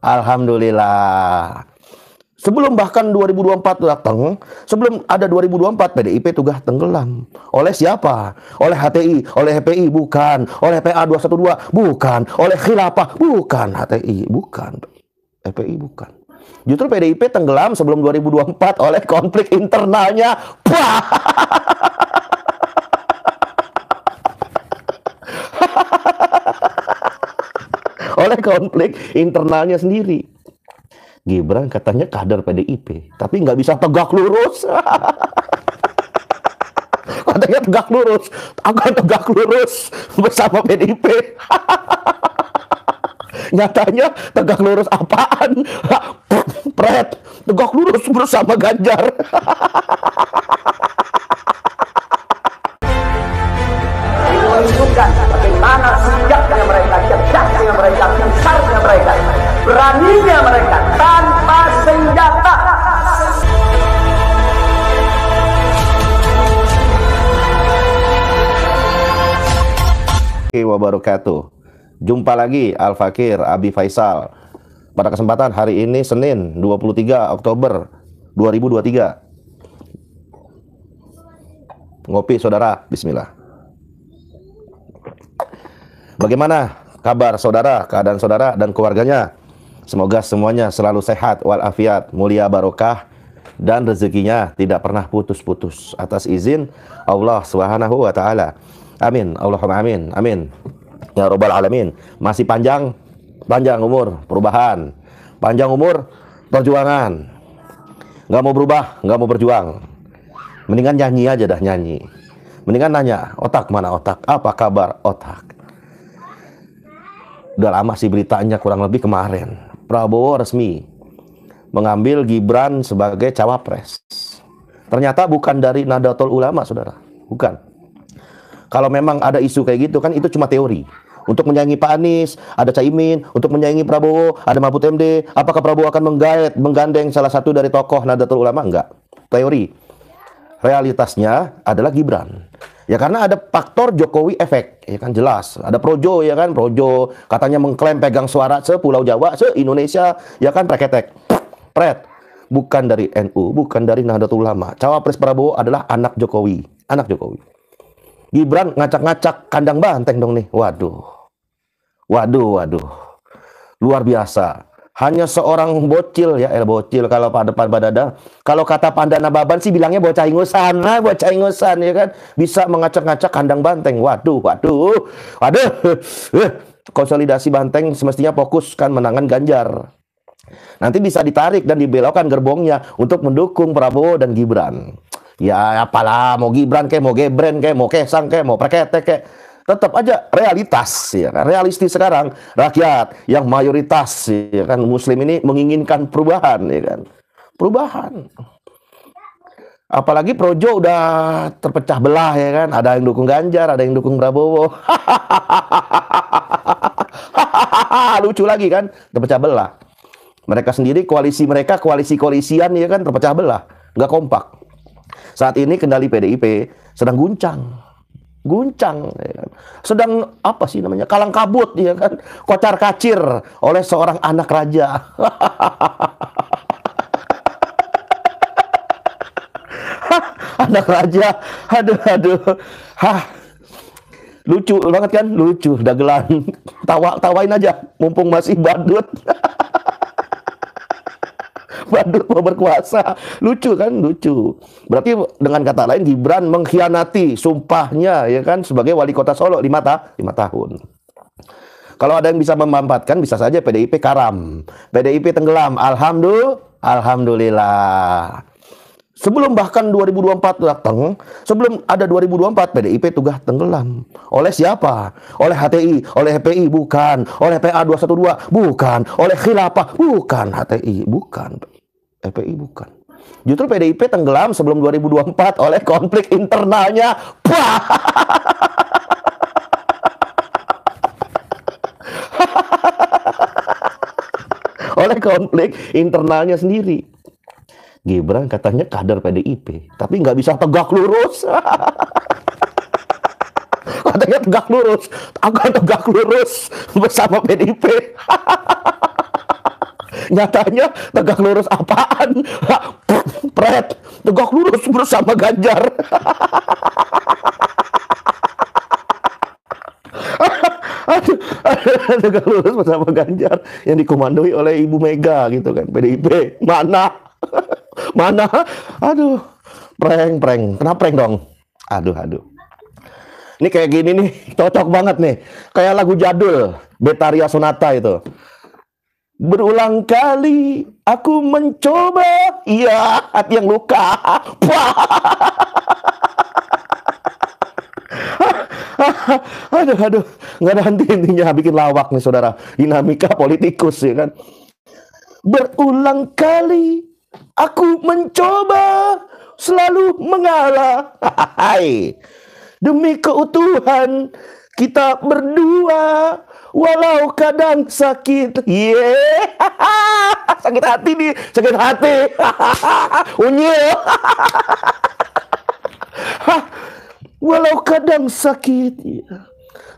Alhamdulillah. Sebelum bahkan 2024 datang, sebelum ada 2024 PDIP tugas tenggelam. Oleh siapa? Oleh HTI, oleh HPI bukan, oleh PA 212 bukan, oleh khilafah bukan, HTI bukan, HPI bukan. Justru PDIP tenggelam sebelum 2024 oleh konflik internalnya. Wah! oleh konflik internalnya sendiri. Gibran katanya kader PDIP, tapi nggak bisa tegak lurus. katanya tegak lurus, akan tegak lurus bersama PDIP. Nyatanya tegak lurus apaan? Pret, tegak lurus bersama Ganjar. beraninya mereka tanpa senjata Oke, wabarakatuh. Jumpa lagi Al Fakir Abi Faisal. Pada kesempatan hari ini Senin 23 Oktober 2023. Ngopi saudara, bismillah. Bagaimana kabar saudara, keadaan saudara dan keluarganya? Semoga semuanya selalu sehat walafiat, mulia barokah dan rezekinya tidak pernah putus-putus atas izin Allah Subhanahu wa taala. Amin. Allahumma amin. Amin. Ya Robbal alamin. Masih panjang panjang umur perubahan. Panjang umur perjuangan. Nggak mau berubah, nggak mau berjuang. Mendingan nyanyi aja dah nyanyi. Mendingan nanya, otak mana otak? Apa kabar otak? Udah lama sih beritanya kurang lebih kemarin Prabowo resmi mengambil Gibran sebagai cawapres. Ternyata bukan dari Nadatul Ulama, saudara. Bukan. Kalau memang ada isu kayak gitu kan itu cuma teori. Untuk menyaingi Pak Anies, ada Caimin, untuk menyaingi Prabowo, ada Mahfud MD. Apakah Prabowo akan menggaet, menggandeng salah satu dari tokoh Nadatul Ulama? Enggak. Teori realitasnya adalah Gibran. Ya karena ada faktor Jokowi efek, ya kan jelas. Ada Projo ya kan, Projo katanya mengklaim pegang suara se-Pulau Jawa, se-Indonesia, ya kan preketek. Pret, bukan dari NU, bukan dari Nahdlatul Ulama. Cawapres Prabowo adalah anak Jokowi, anak Jokowi. Gibran ngacak-ngacak kandang banteng dong nih. Waduh. Waduh, waduh. Luar biasa hanya seorang bocil ya el eh, bocil kalau pada pada dada kalau kata pandana baban sih bilangnya bocah ingusan nah bocah ingusan ya kan bisa mengacak-ngacak kandang banteng waduh waduh waduh eh, konsolidasi banteng semestinya fokus kan menangan Ganjar nanti bisa ditarik dan dibelokkan gerbongnya untuk mendukung Prabowo dan Gibran ya apalah mau Gibran kayak mau Gebren kayak mau Kesang kayak mau Perketek kayak tetap aja realitas ya kan realistis sekarang rakyat yang mayoritas ya kan muslim ini menginginkan perubahan ya kan perubahan apalagi projo udah terpecah belah ya kan ada yang dukung Ganjar ada yang dukung Prabowo lucu lagi kan terpecah belah mereka sendiri koalisi mereka koalisi koalisian ya kan terpecah belah nggak kompak saat ini kendali PDIP sedang guncang guncang ya kan? sedang apa sih namanya kalang kabut ya kan kocar kacir oleh seorang anak raja anak raja aduh aduh hah lucu banget kan lucu dagelan tawa tawain aja mumpung masih badut badut mau berkuasa. Lucu kan? Lucu. Berarti dengan kata lain Gibran mengkhianati sumpahnya ya kan sebagai wali kota Solo lima, ta lima tahun. Kalau ada yang bisa memanfaatkan bisa saja PDIP karam. PDIP tenggelam. Alhamdulillah. Alhamdulillah. Sebelum bahkan 2024 datang, sebelum ada 2024 PDIP tugas tenggelam. Oleh siapa? Oleh HTI, oleh HPI bukan, oleh PA 212 bukan, oleh Khilafah bukan, HTI bukan. FPI bukan. Justru PDIP tenggelam sebelum 2024 oleh konflik internalnya. Wah! oleh konflik internalnya sendiri. Gibran katanya kader PDIP, tapi nggak bisa tegak lurus. katanya tegak lurus, akan tegak lurus bersama PDIP. nyatanya tegak lurus apaan pret tegak lurus bersama Ganjar tegak lurus bersama Ganjar yang dikomandoi oleh Ibu Mega gitu kan PDIP mana mana aduh prank prank kenapa prank dong aduh aduh ini kayak gini nih cocok banget nih kayak lagu jadul Betaria Sonata itu Berulang kali aku mencoba, iya hati yang luka. aduh, aduh, nggak ada henti-hentinya bikin lawak nih saudara. Dinamika politikus ya kan. Berulang kali aku mencoba, selalu mengalah. Demi keutuhan kita berdua walau kadang sakit. Ye. sakit hati nih, sakit hati. Unyil. walau kadang sakit.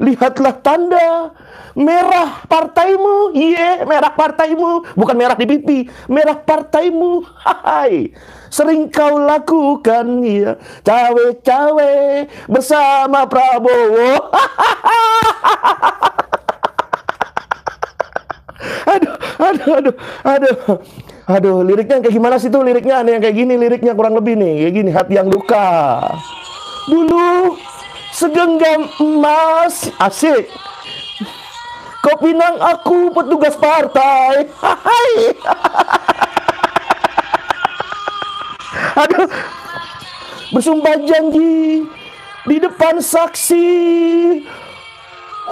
Lihatlah tanda merah partaimu. Ye, yeah, merah partaimu, bukan merah di pipi, merah partaimu. Hai. Sering kau lakukan ya cawe-cawe bersama Prabowo aduh, aduh, aduh, aduh. Aduh, liriknya kayak gimana sih tuh? Liriknya ada yang kayak gini, liriknya kurang lebih nih, kayak gini, hati yang luka. Dulu segenggam emas, asik. Kau pinang aku petugas partai. Hai. Aduh. Bersumpah janji di depan saksi.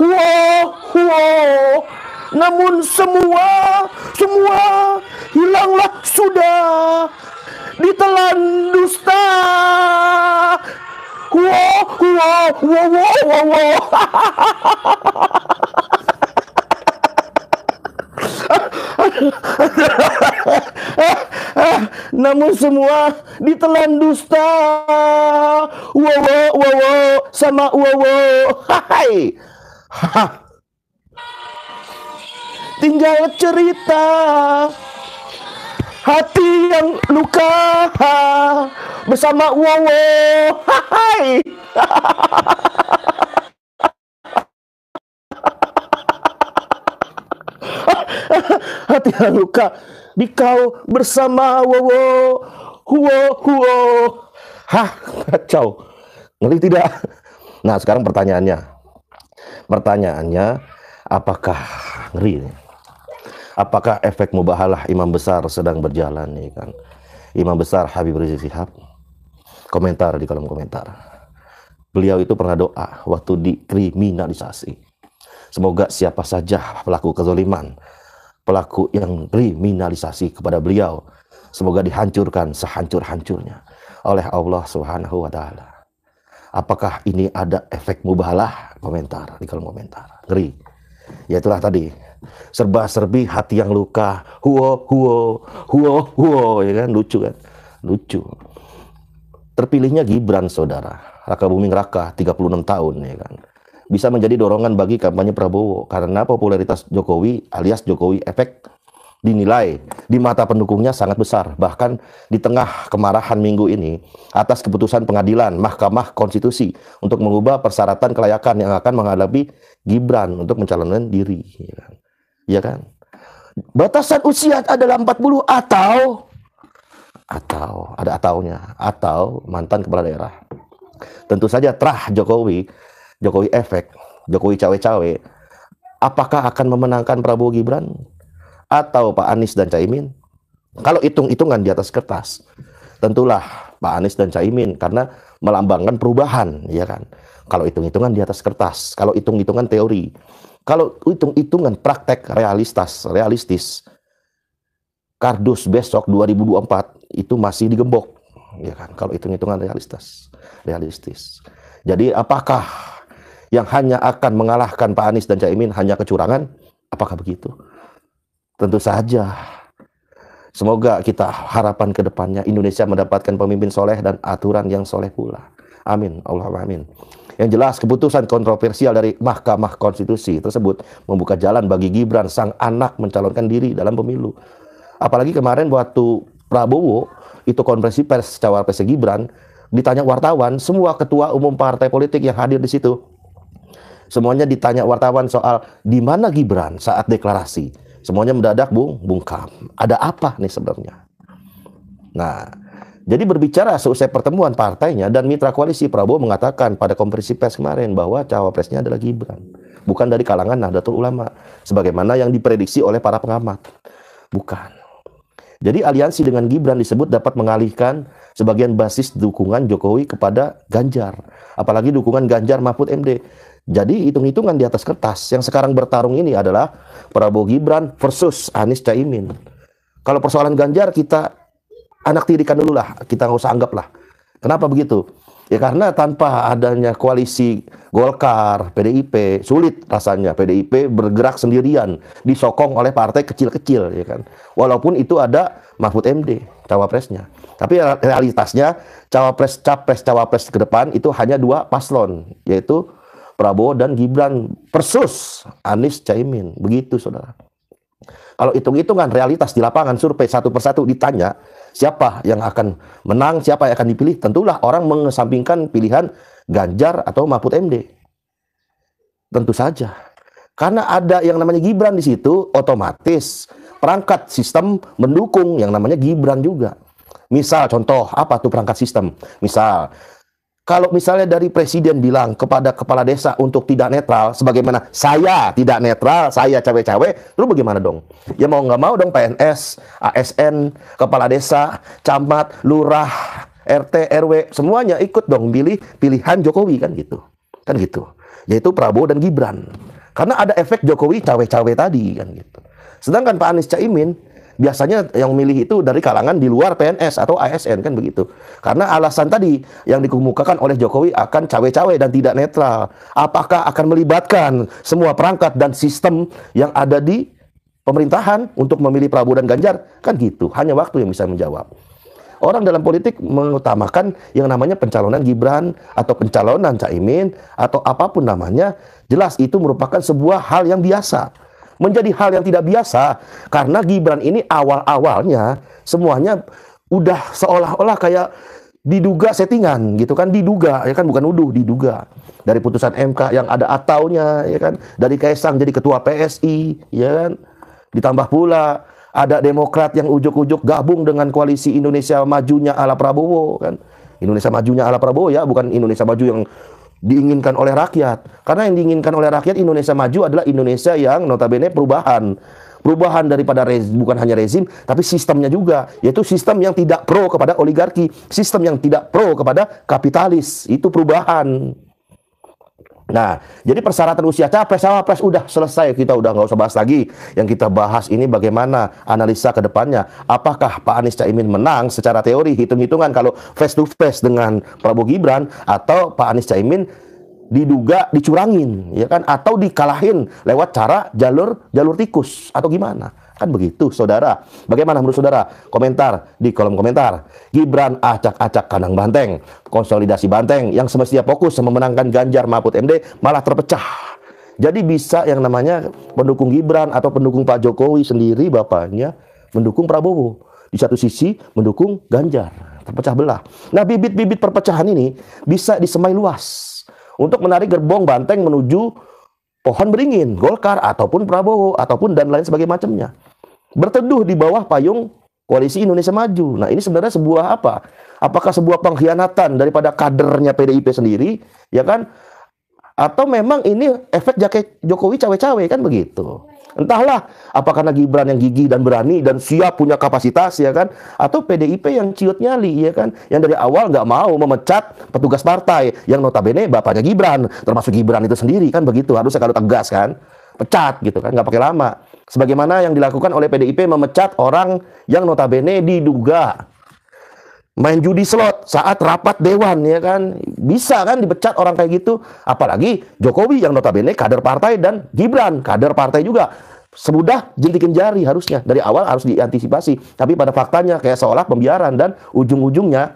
Wow, wow namun semua semua hilanglah sudah ditelan dusta wow wow wow wow wow, wow. Namun semua ditelan dusta. Wow, wow, wow, sama wow, wow. Hai. Ha tinggal cerita hati yang luka ha, bersama Wowo hai hati yang luka di kau bersama Wowo huo huo hah kacau ngeri tidak nah sekarang pertanyaannya pertanyaannya apakah ngeri ini? apakah efek mubahalah imam besar sedang berjalan nih kan imam besar Habib Rizik Sihab komentar di kolom komentar beliau itu pernah doa waktu dikriminalisasi semoga siapa saja pelaku kezoliman pelaku yang kriminalisasi kepada beliau semoga dihancurkan sehancur-hancurnya oleh Allah Subhanahu wa taala. Apakah ini ada efek mubahalah? Komentar di kolom komentar. Ngeri. Ya itulah tadi serba-serbi hati yang luka. Huo, huo, huo, huo, ya kan lucu kan? Lucu. Terpilihnya Gibran saudara, Raka Buming Raka 36 tahun ya kan. Bisa menjadi dorongan bagi kampanye Prabowo karena popularitas Jokowi alias Jokowi efek dinilai di mata pendukungnya sangat besar. Bahkan di tengah kemarahan minggu ini atas keputusan pengadilan Mahkamah Konstitusi untuk mengubah persyaratan kelayakan yang akan menghadapi Gibran untuk mencalonkan diri. ya kan. Ya kan? Batasan usia adalah 40 atau atau ada ataunya atau mantan kepala daerah. Tentu saja terah Jokowi, Jokowi efek, Jokowi cawe-cawe apakah akan memenangkan Prabowo Gibran atau Pak Anies dan Caimin? Kalau hitung-hitungan di atas kertas, tentulah Pak Anies dan Caimin karena melambangkan perubahan, ya kan? Kalau hitung-hitungan di atas kertas, kalau hitung-hitungan teori, kalau hitung-hitungan praktek realistas, realistis, kardus besok 2024 itu masih digembok, ya kan? Kalau hitung-hitungan realistas, realistis. Jadi apakah yang hanya akan mengalahkan Pak Anies dan Caimin hanya kecurangan? Apakah begitu? Tentu saja. Semoga kita harapan ke depannya Indonesia mendapatkan pemimpin soleh dan aturan yang soleh pula. Amin. Allahumma amin. Yang jelas keputusan kontroversial dari Mahkamah Konstitusi tersebut membuka jalan bagi Gibran sang anak mencalonkan diri dalam pemilu. Apalagi kemarin waktu Prabowo itu konversi pers cawapres Gibran ditanya wartawan semua ketua umum partai politik yang hadir di situ semuanya ditanya wartawan soal di mana Gibran saat deklarasi. Semuanya mendadak bung bungkam. Ada apa nih sebenarnya? Nah, jadi berbicara seusai pertemuan partainya dan mitra koalisi Prabowo mengatakan pada konferensi pers kemarin bahwa cawapresnya adalah Gibran, bukan dari kalangan Nahdlatul Ulama sebagaimana yang diprediksi oleh para pengamat. Bukan. Jadi aliansi dengan Gibran disebut dapat mengalihkan sebagian basis dukungan Jokowi kepada Ganjar, apalagi dukungan Ganjar Mahfud MD. Jadi hitung-hitungan di atas kertas yang sekarang bertarung ini adalah Prabowo Gibran versus Anies Caimin. Kalau persoalan Ganjar kita anak tirikan dulu lah, kita nggak usah anggap lah. Kenapa begitu? Ya karena tanpa adanya koalisi Golkar, PDIP, sulit rasanya PDIP bergerak sendirian, disokong oleh partai kecil-kecil ya kan. Walaupun itu ada Mahfud MD cawapresnya. Tapi realitasnya cawapres capres cawapres ke depan itu hanya dua paslon yaitu Prabowo dan Gibran persus Anies Caimin. Begitu Saudara. Kalau hitung-hitungan realitas di lapangan survei satu persatu ditanya, siapa yang akan menang, siapa yang akan dipilih, tentulah orang mengesampingkan pilihan Ganjar atau Mahfud MD. Tentu saja. Karena ada yang namanya Gibran di situ, otomatis perangkat sistem mendukung yang namanya Gibran juga. Misal contoh apa tuh perangkat sistem? Misal kalau misalnya dari presiden bilang kepada kepala desa untuk tidak netral, sebagaimana saya tidak netral, saya cawe-cawe, lu bagaimana dong? Ya mau nggak mau dong PNS, ASN, kepala desa, camat, lurah, RT, RW, semuanya ikut dong pilih pilihan Jokowi kan gitu. Kan gitu. Yaitu Prabowo dan Gibran. Karena ada efek Jokowi cawe-cawe tadi kan gitu. Sedangkan Pak Anies Caimin biasanya yang milih itu dari kalangan di luar PNS atau ASN kan begitu. Karena alasan tadi yang dikemukakan oleh Jokowi akan cawe-cawe dan tidak netral. Apakah akan melibatkan semua perangkat dan sistem yang ada di pemerintahan untuk memilih Prabowo dan Ganjar? Kan gitu. Hanya waktu yang bisa menjawab. Orang dalam politik mengutamakan yang namanya pencalonan Gibran atau pencalonan Caimin atau apapun namanya, jelas itu merupakan sebuah hal yang biasa menjadi hal yang tidak biasa karena Gibran ini awal-awalnya semuanya udah seolah-olah kayak diduga settingan gitu kan diduga ya kan bukan uduh diduga dari putusan MK yang ada ataunya ya kan dari Kaisang jadi ketua PSI ya kan ditambah pula ada Demokrat yang ujuk-ujuk gabung dengan koalisi Indonesia majunya ala Prabowo kan Indonesia majunya ala Prabowo ya bukan Indonesia maju yang diinginkan oleh rakyat. Karena yang diinginkan oleh rakyat Indonesia maju adalah Indonesia yang notabene perubahan. Perubahan daripada rezim, bukan hanya rezim, tapi sistemnya juga. Yaitu sistem yang tidak pro kepada oligarki, sistem yang tidak pro kepada kapitalis. Itu perubahan. Nah, jadi persyaratan usia capres pres udah selesai kita udah nggak usah bahas lagi. Yang kita bahas ini bagaimana analisa ke depannya. Apakah Pak Anies Caimin menang secara teori hitung-hitungan kalau face to face dengan Prabowo Gibran atau Pak Anies Caimin diduga dicurangin ya kan atau dikalahin lewat cara jalur jalur tikus atau gimana? Kan begitu, saudara. Bagaimana menurut saudara? Komentar di kolom komentar. Gibran acak-acak kandang banteng. Konsolidasi banteng yang semestinya fokus memenangkan Ganjar Mahfud MD malah terpecah. Jadi bisa yang namanya pendukung Gibran atau pendukung Pak Jokowi sendiri bapaknya mendukung Prabowo. Di satu sisi mendukung Ganjar. Terpecah belah. Nah bibit-bibit perpecahan ini bisa disemai luas. Untuk menarik gerbong banteng menuju pohon beringin, Golkar ataupun Prabowo ataupun dan lain sebagainya macamnya. Berteduh di bawah payung koalisi Indonesia Maju. Nah, ini sebenarnya sebuah apa? Apakah sebuah pengkhianatan daripada kadernya PDIP sendiri, ya kan? Atau memang ini efek jaket Jokowi cawe-cawe kan begitu. Entahlah, apakah karena Gibran yang gigih dan berani dan siap punya kapasitas ya kan, atau PDIP yang ciut nyali ya kan, yang dari awal nggak mau memecat petugas partai yang notabene bapaknya Gibran, termasuk Gibran itu sendiri kan begitu, harusnya kalau tegas kan, pecat gitu kan, nggak pakai lama. Sebagaimana yang dilakukan oleh PDIP memecat orang yang notabene diduga main judi slot saat rapat dewan ya kan bisa kan dipecat orang kayak gitu apalagi Jokowi yang notabene kader partai dan Gibran kader partai juga semudah jentikin jari harusnya dari awal harus diantisipasi tapi pada faktanya kayak seolah pembiaran dan ujung-ujungnya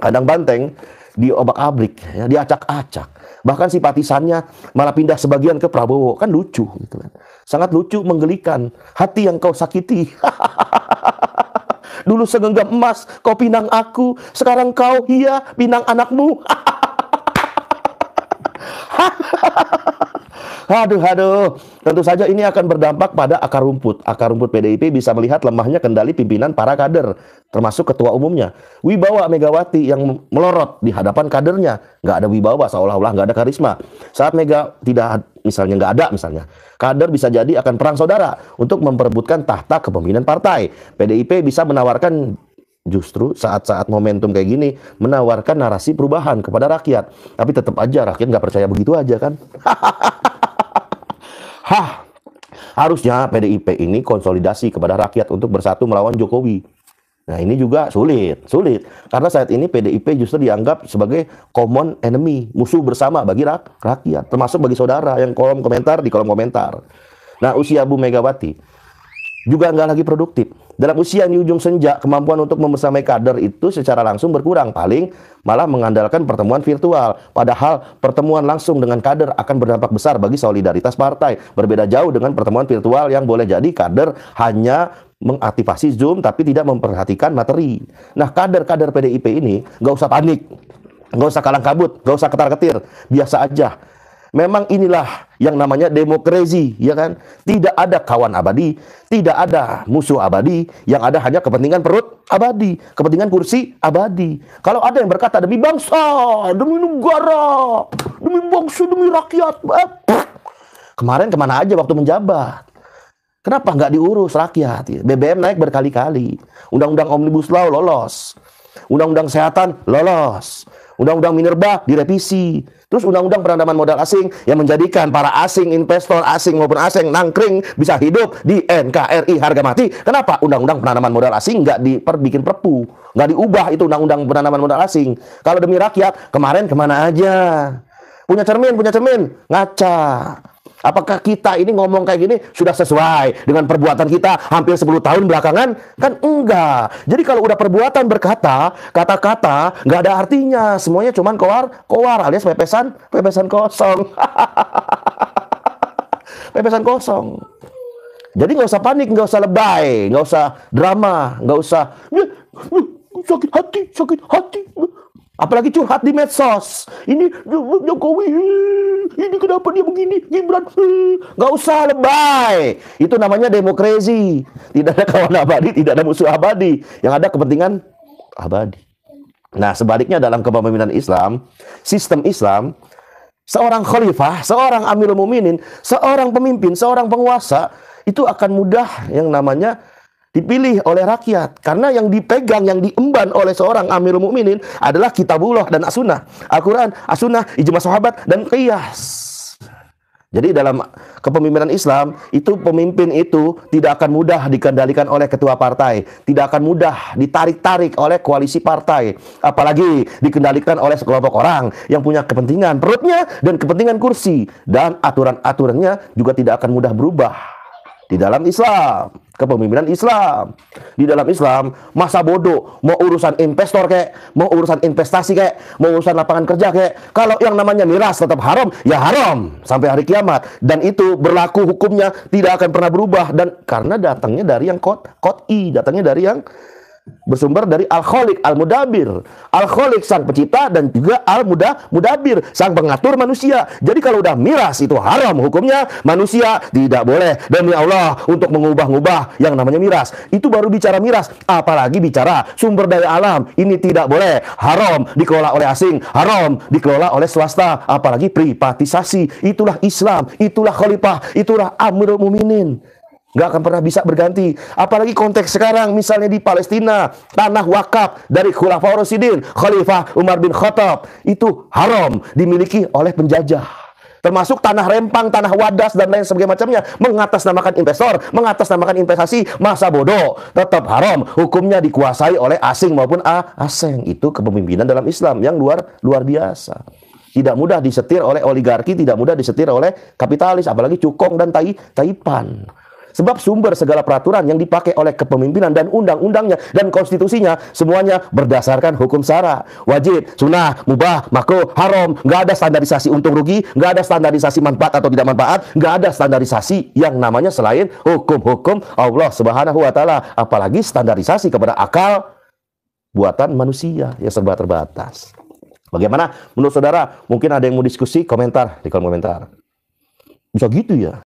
kadang banteng diobak-abrik ya, diacak-acak bahkan simpatisannya malah pindah sebagian ke Prabowo kan lucu gitu kan sangat lucu menggelikan hati yang kau sakiti Dulu segenggam emas kau pinang aku, sekarang kau hia pinang anakmu. Aduh, aduh. Tentu saja ini akan berdampak pada akar rumput. Akar rumput PDIP bisa melihat lemahnya kendali pimpinan para kader, termasuk ketua umumnya. Wibawa Megawati yang melorot di hadapan kadernya. Nggak ada wibawa, seolah-olah nggak ada karisma. Saat Mega tidak misalnya nggak ada misalnya. Kader bisa jadi akan perang saudara untuk memperebutkan tahta kepemimpinan partai. PDIP bisa menawarkan justru saat-saat momentum kayak gini menawarkan narasi perubahan kepada rakyat. Tapi tetap aja rakyat nggak percaya begitu aja kan. Hah, harusnya PDIP ini konsolidasi kepada rakyat untuk bersatu melawan Jokowi. Nah ini juga sulit, sulit. Karena saat ini PDIP justru dianggap sebagai common enemy, musuh bersama bagi rakyat, termasuk bagi saudara yang kolom komentar di kolom komentar. Nah usia Bu Megawati, juga nggak lagi produktif. Dalam usia di ujung senja, kemampuan untuk membersamai kader itu secara langsung berkurang. Paling malah mengandalkan pertemuan virtual. Padahal pertemuan langsung dengan kader akan berdampak besar bagi solidaritas partai. Berbeda jauh dengan pertemuan virtual yang boleh jadi kader hanya mengaktifasi Zoom tapi tidak memperhatikan materi. Nah kader-kader PDIP ini nggak usah panik, nggak usah kalang kabut, nggak usah ketar-ketir, biasa aja. Memang inilah yang namanya demokrasi, ya kan? Tidak ada kawan abadi, tidak ada musuh abadi, yang ada hanya kepentingan perut abadi, kepentingan kursi abadi. Kalau ada yang berkata demi bangsa, demi negara, demi bangsa, demi rakyat, eh, kemarin kemana aja waktu menjabat? Kenapa nggak diurus rakyat? BBM naik berkali-kali, undang-undang omnibus law lolos, undang-undang kesehatan lolos, undang-undang minerba direvisi, Terus undang-undang penanaman modal asing yang menjadikan para asing, investor asing maupun asing nangkring bisa hidup di NKRI harga mati. Kenapa undang-undang penanaman modal asing nggak diperbikin perpu? Nggak diubah itu undang-undang penanaman modal asing. Kalau demi rakyat, kemarin kemana aja? Punya cermin, punya cermin, ngaca. Apakah kita ini ngomong kayak gini sudah sesuai dengan perbuatan kita hampir 10 tahun belakangan? Kan enggak. Jadi kalau udah perbuatan berkata, kata-kata nggak ada artinya. Semuanya cuman keluar, keluar alias pepesan, pepesan kosong. pepesan kosong. Jadi nggak usah panik, nggak usah lebay, nggak usah drama, nggak usah sakit hati, sakit hati, Apalagi curhat di medsos. Ini Jokowi, ini kenapa dia begini? Gibran, nggak usah lebay. Itu namanya demokrasi. Tidak ada kawan abadi, tidak ada musuh abadi. Yang ada kepentingan abadi. Nah, sebaliknya dalam kepemimpinan Islam, sistem Islam, seorang khalifah, seorang amirul muminin, seorang pemimpin, seorang penguasa, itu akan mudah yang namanya dipilih oleh rakyat karena yang dipegang yang diemban oleh seorang Amirul Mukminin adalah kitabullah dan as alquran Al-Qur'an as ijma sahabat dan qiyas jadi dalam kepemimpinan Islam itu pemimpin itu tidak akan mudah dikendalikan oleh ketua partai, tidak akan mudah ditarik-tarik oleh koalisi partai, apalagi dikendalikan oleh sekelompok orang yang punya kepentingan perutnya dan kepentingan kursi dan aturan-aturannya juga tidak akan mudah berubah di dalam Islam, kepemimpinan Islam. Di dalam Islam, masa bodoh mau urusan investor kayak mau urusan investasi kayak mau urusan lapangan kerja kayak Kalau yang namanya miras tetap haram, ya haram sampai hari kiamat. Dan itu berlaku hukumnya tidak akan pernah berubah dan karena datangnya dari yang kot, kot i, datangnya dari yang bersumber dari al kholik Al-Mudabir. al kholik sang pencipta dan juga Al-Muda Mudabir, sang pengatur manusia. Jadi kalau udah miras itu haram hukumnya, manusia tidak boleh demi Allah untuk mengubah-ubah yang namanya miras. Itu baru bicara miras, apalagi bicara sumber daya alam. Ini tidak boleh. Haram dikelola oleh asing, haram dikelola oleh swasta, apalagi privatisasi. Itulah Islam, itulah khalifah, itulah Amirul Muminin. Gak akan pernah bisa berganti. Apalagi konteks sekarang, misalnya di Palestina, tanah wakaf dari Khulafaur Rasidin, Khalifah Umar bin Khattab, itu haram dimiliki oleh penjajah. Termasuk tanah rempang, tanah wadas, dan lain sebagainya macamnya. Mengatasnamakan investor, mengatasnamakan investasi, masa bodoh. Tetap haram. Hukumnya dikuasai oleh asing maupun asing. Itu kepemimpinan dalam Islam yang luar luar biasa tidak mudah disetir oleh oligarki, tidak mudah disetir oleh kapitalis, apalagi cukong dan tai, taipan. Sebab sumber segala peraturan yang dipakai oleh kepemimpinan dan undang-undangnya dan konstitusinya semuanya berdasarkan hukum syara, Wajib, sunnah, mubah, makruh, haram. Gak ada standarisasi untung rugi, gak ada standarisasi manfaat atau tidak manfaat, gak ada standarisasi yang namanya selain hukum-hukum Allah Subhanahu wa taala, apalagi standarisasi kepada akal buatan manusia yang serba terbatas. Bagaimana menurut saudara? Mungkin ada yang mau diskusi, komentar di kolom komentar. Bisa gitu ya.